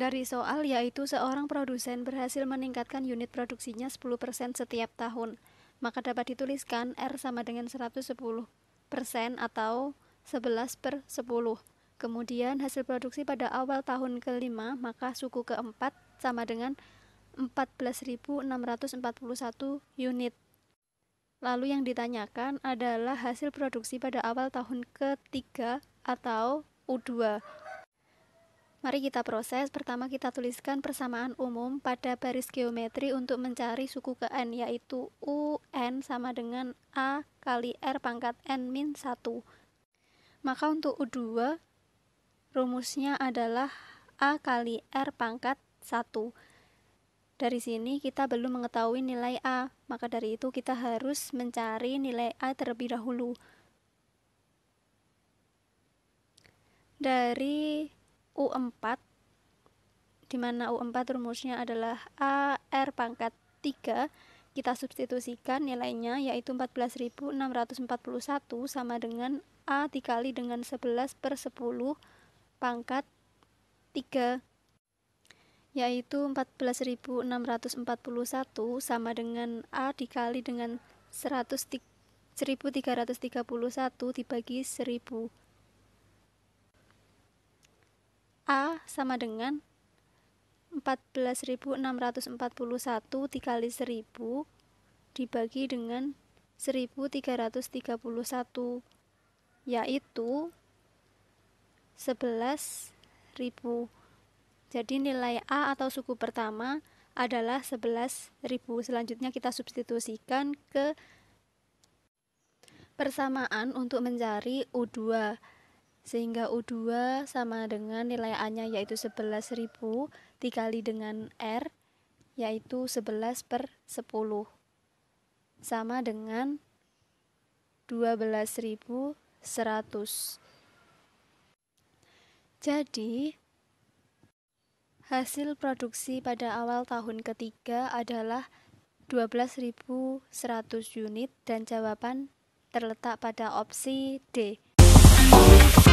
Dari soal yaitu seorang produsen berhasil meningkatkan unit produksinya 10% setiap tahun, maka dapat dituliskan R sama dengan 110% atau 11 per 10. Kemudian hasil produksi pada awal tahun kelima, maka suku keempat sama dengan 14.641 unit. Lalu yang ditanyakan adalah hasil produksi pada awal tahun ketiga atau U2. Mari kita proses. Pertama kita tuliskan persamaan umum pada baris geometri untuk mencari suku ke N yaitu U N sama dengan A kali R pangkat N min 1. Maka untuk U2 rumusnya adalah A kali R pangkat 1. Dari sini kita belum mengetahui nilai A, maka dari itu kita harus mencari nilai A terlebih dahulu. Dari U4 di mana U4 rumusnya adalah AR pangkat 3 kita substitusikan nilainya yaitu 14.641 sama dengan A dikali dengan 11 per 10 pangkat 3 yaitu 14.641 sama dengan A dikali dengan 1331 dibagi 1000 A sama dengan 14.641 dikali 1000 dibagi dengan 1331 yaitu 11.000 jadi nilai A atau suku pertama adalah 11.000 selanjutnya kita substitusikan ke persamaan untuk mencari U2 sehingga U2 sama dengan nilai A-nya yaitu 11.000 dikali dengan R yaitu 11 per 10 sama dengan 12.100 jadi hasil produksi pada awal tahun ketiga adalah 12.100 unit dan jawaban terletak pada opsi D